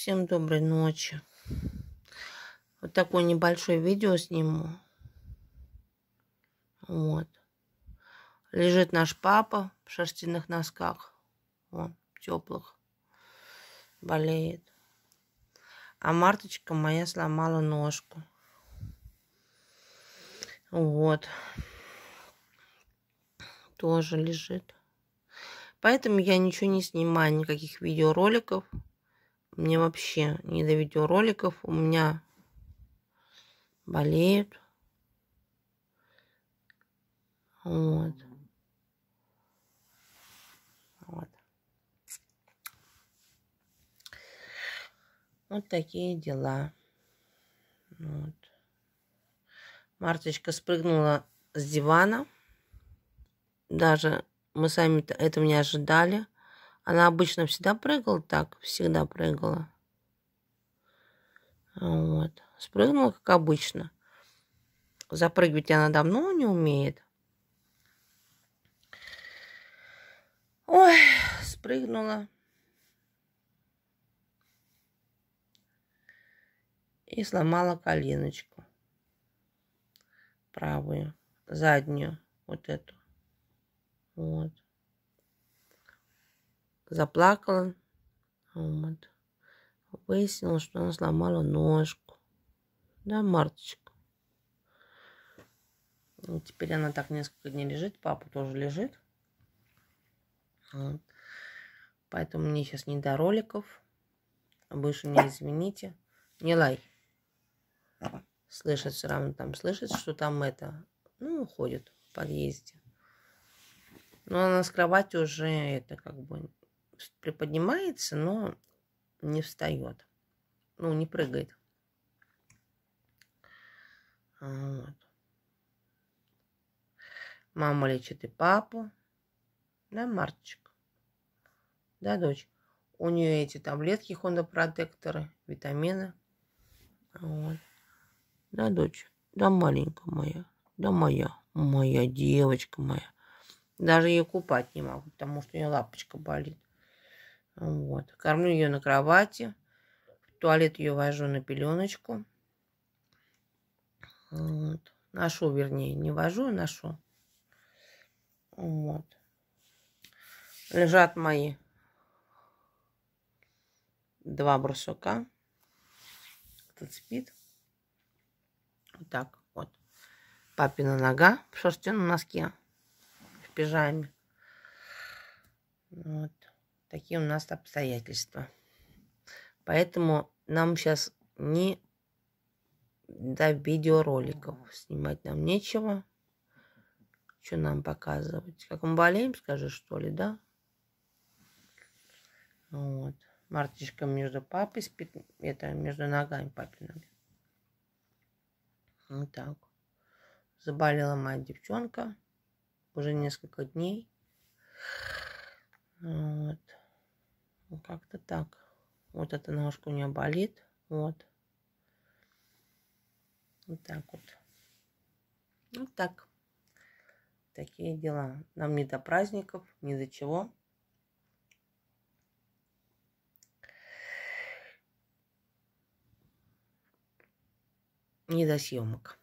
Всем доброй ночи. Вот такое небольшое видео сниму. Вот. Лежит наш папа в шерстяных носках. Он теплых. Болеет. А Марточка моя сломала ножку. Вот. Тоже лежит. Поэтому я ничего не снимаю, никаких видеороликов. Мне вообще не до видеороликов. У меня болеют. Вот. Вот. Вот такие дела. Вот. Марточка спрыгнула с дивана. Даже мы сами этого не ожидали. Она обычно всегда прыгала так, всегда прыгала. Вот. Спрыгнула, как обычно. Запрыгивать она давно не умеет. Ой, спрыгнула. И сломала коленочку. Правую, заднюю, вот эту. Вот заплакала. Вот. Выяснилось, что она сломала ножку. Да, Марточка? И ну, теперь она так несколько дней лежит. Папа тоже лежит. Вот. Поэтому мне сейчас не до роликов. больше не извините. Не лай. Слышит все равно там. Слышит, что там это. Ну, уходит в подъезде. Но она с кровати уже это как бы приподнимается, но не встает. Ну, не прыгает. Вот. Мама лечит и папу. Да, Марточек? Да, дочь? У нее эти таблетки, хондопротекторы, витамины. Вот. Да, дочь? Да, маленькая моя. Да, моя. Моя девочка моя. Даже ее купать не могу, потому что у нее лапочка болит. Вот. Кормлю ее на кровати. В туалет ее вожу на пеленочку. Вот. Ношу, вернее, не вожу, а ношу. Вот. Лежат мои два брусока. Тут спит. Вот так вот. Папина нога в шерстяном носке. В пижаме. Вот. Такие у нас обстоятельства. Поэтому нам сейчас не до видеороликов снимать нам нечего. Что нам показывать? Как мы болеем, скажи, что ли, да? Вот. Мартишка между папой спит, это между ногами папиными. Вот так. Заболела моя девчонка уже несколько дней. Вот. Ну, как-то так. Вот эта ножка у нее болит. Вот. Вот так вот. Вот ну, так. Такие дела. Нам не до праздников, ни до чего. Не до съемок.